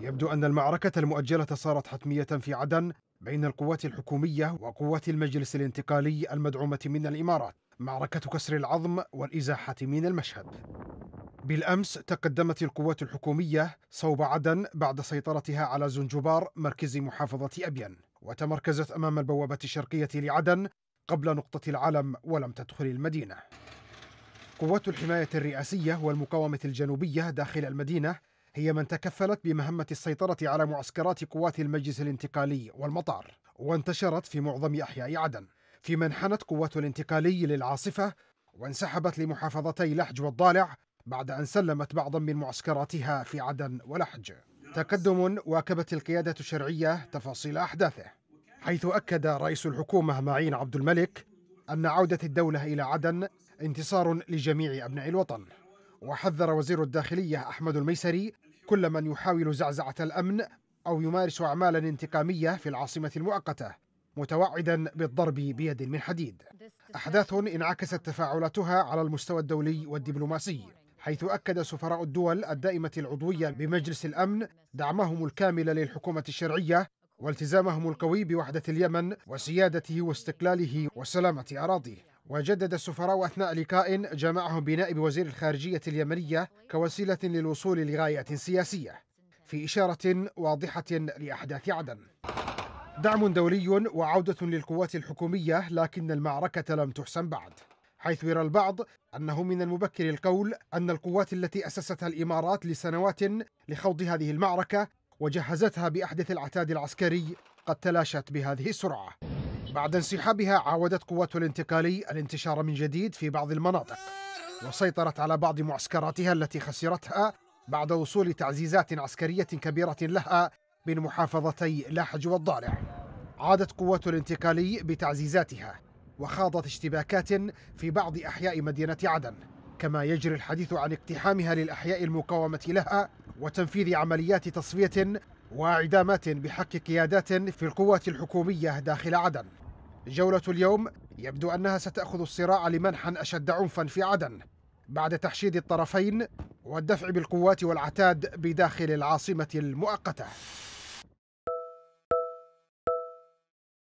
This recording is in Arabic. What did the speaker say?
يبدو أن المعركة المؤجلة صارت حتمية في عدن بين القوات الحكومية وقوات المجلس الانتقالي المدعومة من الإمارات معركة كسر العظم والإزاحة من المشهد بالأمس تقدمت القوات الحكومية صوب عدن بعد سيطرتها على زنجبار مركز محافظة أبين وتمركزت أمام البوابة الشرقية لعدن قبل نقطة العلم ولم تدخل المدينة قوات الحماية الرئاسية والمقاومة الجنوبية داخل المدينة هي من تكفلت بمهمة السيطرة على معسكرات قوات المجلس الانتقالي والمطار وانتشرت في معظم أحياء عدن فيما انحنت قوات الانتقالي للعاصفة وانسحبت لمحافظتي لحج والضالع بعد أن سلمت بعضا من معسكراتها في عدن ولحج تقدم واكبت القيادة الشرعية تفاصيل أحداثه حيث أكد رئيس الحكومة معين عبد الملك أن عودة الدولة إلى عدن انتصار لجميع أبناء الوطن وحذر وزير الداخلية أحمد الميسري كل من يحاول زعزعة الأمن أو يمارس أعمالا انتقامية في العاصمة المؤقتة متوعدا بالضرب بيد من حديد أحداث انعكست تفاعلاتها على المستوى الدولي والدبلوماسي حيث أكد سفراء الدول الدائمة العضوية بمجلس الأمن دعمهم الكامل للحكومة الشرعية والتزامهم القوي بوحدة اليمن وسيادته واستقلاله وسلامة أراضيه وجدد السفراء أثناء لقاء جمعهم بنائب وزير الخارجية اليمنية كوسيلة للوصول لغاية سياسية في إشارة واضحة لأحداث عدن دعم دولي وعودة للقوات الحكومية لكن المعركة لم تحسم بعد حيث يرى البعض أنه من المبكر القول أن القوات التي أسستها الإمارات لسنوات لخوض هذه المعركة وجهزتها بأحدث العتاد العسكري قد تلاشت بهذه السرعة بعد انسحابها عاودت قوات الانتقالي الانتشار من جديد في بعض المناطق وسيطرت على بعض معسكراتها التي خسرتها بعد وصول تعزيزات عسكرية كبيرة لها من محافظتي لاحج والضالع عادت قوات الانتقالي بتعزيزاتها وخاضت اشتباكات في بعض أحياء مدينة عدن كما يجري الحديث عن اقتحامها للأحياء المقاومة لها وتنفيذ عمليات تصفية وإعدامات بحق قيادات في القوات الحكومية داخل عدن جولة اليوم يبدو أنها ستأخذ الصراع لمنحا أشد عنفا في عدن بعد تحشيد الطرفين والدفع بالقوات والعتاد بداخل العاصمة المؤقتة